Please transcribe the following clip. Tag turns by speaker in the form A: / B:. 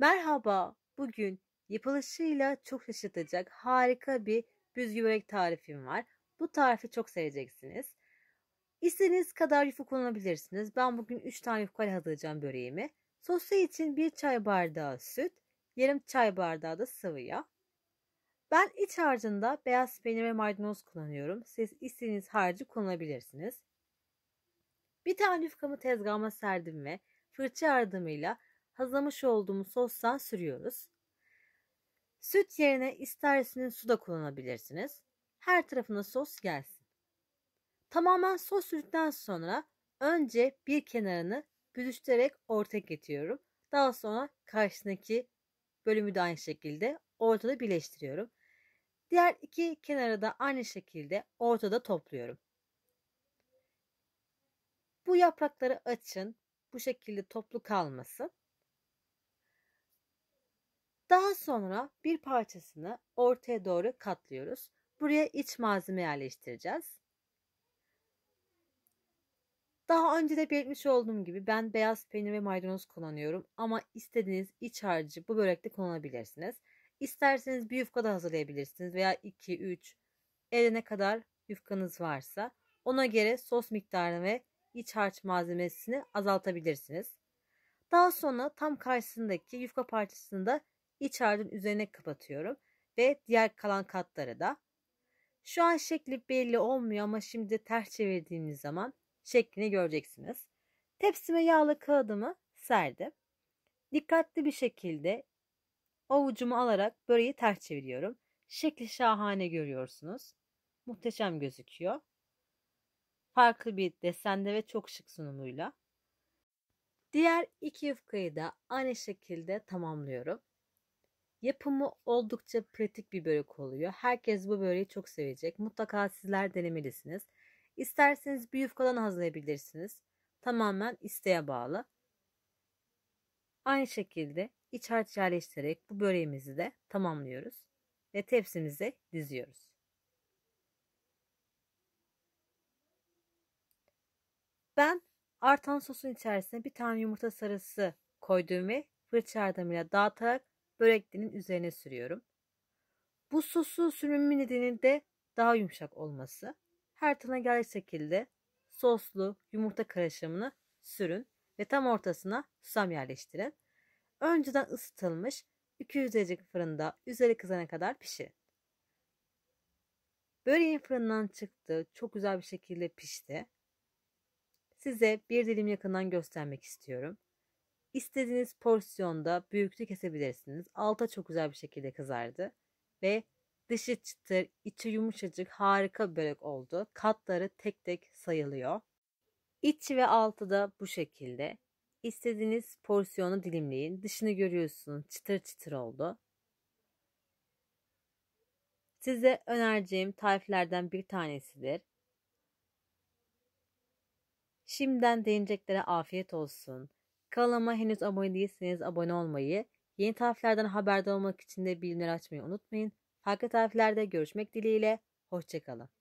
A: Merhaba, bugün yapılışıyla çok şaşırtacak harika bir büzgü börek tarifim var. Bu tarifi çok seveceksiniz. İstediğiniz kadar yufka kullanabilirsiniz. Ben bugün 3 tane yufka hazırlayacağım böreğimi. Sosu için 1 çay bardağı süt, yarım çay bardağı da sıvı yağ. Ben iç harcında beyaz peynir ve maydanoz kullanıyorum. Siz istediğiniz harcı kullanabilirsiniz. Bir tane yufkamı tezgahıma serdim ve fırça yardımıyla hazırlamış olduğumuz sostan sürüyoruz. Süt yerine isterseniz su da kullanabilirsiniz. Her tarafına sos gelsin. Tamamen sos sürdükten sonra önce bir kenarını büzüştürerek ortaya getiriyorum. Daha sonra karşısındaki bölümü de aynı şekilde ortada birleştiriyorum. Diğer iki kenarı da aynı şekilde ortada topluyorum. Bu yaprakları açın. Bu şekilde toplu kalmasın. Daha sonra bir parçasını ortaya doğru katlıyoruz. Buraya iç malzeme yerleştireceğiz. Daha önce de belirtmiş olduğum gibi ben beyaz peynir ve maydanoz kullanıyorum ama istediğiniz iç harcı bu börekte kullanabilirsiniz. İsterseniz bir yufka da hazırlayabilirsiniz veya 2, 3 ne kadar yufkanız varsa ona göre sos miktarını ve iç harç malzemesini azaltabilirsiniz. Daha sonra tam karşısındaki yufka parçasını da iç harcın üzerine kapatıyorum ve diğer kalan katları da. Şu an şekli belli olmuyor ama şimdi ters çevirdiğimiz zaman şeklini göreceksiniz. Tepsime yağlı kağıdımı serdim. Dikkatli bir şekilde avucumu alarak böreği ters çeviriyorum. Şekli şahane görüyorsunuz. Muhteşem gözüküyor. Farklı bir desende ve çok şık sunumuyla. Diğer iki yufkayı da aynı şekilde tamamlıyorum. Yapımı oldukça pratik bir börek oluyor. Herkes bu böreği çok sevecek. Mutlaka sizler denemelisiniz. İsterseniz bir yufkadan hazırlayabilirsiniz. Tamamen isteğe bağlı. Aynı şekilde iç harç yerleştirerek bu böreğimizi de tamamlıyoruz ve tepsimize diziyoruz. Ben artan sosun içerisine bir tane yumurta sarısı koyduğum ve fırça yardımıyla dağıtarak Böreklinin üzerine sürüyorum. Bu sosu sürmemin nedeni de daha yumuşak olması. Her tane gel şekilde soslu yumurta karışımını sürün ve tam ortasına susam yerleştirin. Önceden ısıtılmış 200 derecelik fırında üzeri kızana kadar pişirin. Böreğin fırından çıktı, çok güzel bir şekilde pişti. Size bir dilim yakından göstermek istiyorum. İstediğiniz porsiyonda büyüklük kesebilirsiniz. Alta çok güzel bir şekilde kızardı. Ve dışı çıtır, içi yumuşacık harika bir börek oldu. Katları tek tek sayılıyor. İçi ve altı da bu şekilde. İstediğiniz porsiyonu dilimleyin. Dışını görüyorsunuz çıtır çıtır oldu. Size önereceğim tariflerden bir tanesidir. Şimdiden deneyeceklere afiyet olsun. Kanalıma henüz abone değilseniz abone olmayı, yeni tariflerden haberdar olmak için de bildirimleri açmayı unutmayın. Farklı tariflerde görüşmek dileğiyle, hoşçakalın.